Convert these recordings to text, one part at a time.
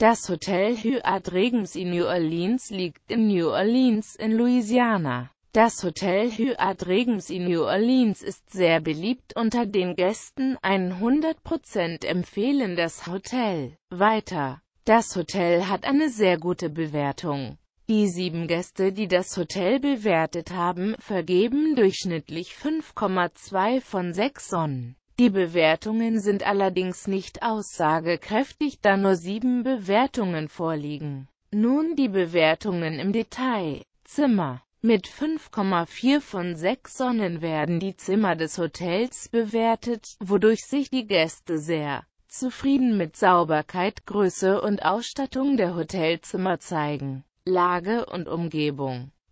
Das Hotel Hyatt Regens in New Orleans liegt in New Orleans in Louisiana. Das Hotel Hyatt Regens in New Orleans ist sehr beliebt unter den Gästen, 100% empfehlen das Hotel. Weiter. Das Hotel hat eine sehr gute Bewertung. Die sieben Gäste, die das Hotel bewertet haben, vergeben durchschnittlich 5,2 von 6 Sonnen. Die Bewertungen sind allerdings nicht aussagekräftig, da nur sieben Bewertungen vorliegen. Nun die Bewertungen im Detail. Zimmer mit 5,4 von 6 Sonnen werden die Zimmer des Hotels bewertet, wodurch sich die Gäste sehr zufrieden mit Sauberkeit, Größe und Ausstattung der Hotelzimmer zeigen. Lage und Umgebung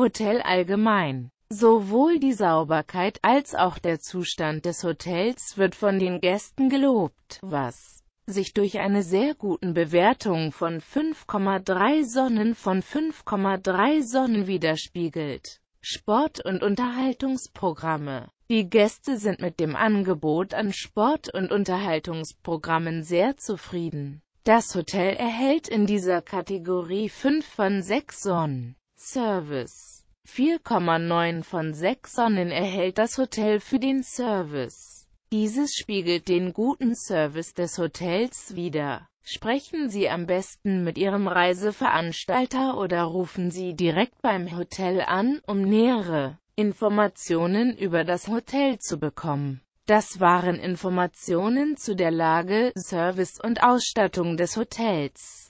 Hotel allgemein. Sowohl die Sauberkeit als auch der Zustand des Hotels wird von den Gästen gelobt, was sich durch eine sehr guten Bewertung von 5,3 Sonnen von 5,3 Sonnen widerspiegelt. Sport- und Unterhaltungsprogramme Die Gäste sind mit dem Angebot an Sport- und Unterhaltungsprogrammen sehr zufrieden. Das Hotel erhält in dieser Kategorie 5 von 6 Sonnen. Service. 4,9 von 6 Sonnen erhält das Hotel für den Service. Dieses spiegelt den guten Service des Hotels wider. Sprechen Sie am besten mit Ihrem Reiseveranstalter oder rufen Sie direkt beim Hotel an, um nähere Informationen über das Hotel zu bekommen. Das waren Informationen zu der Lage, Service und Ausstattung des Hotels.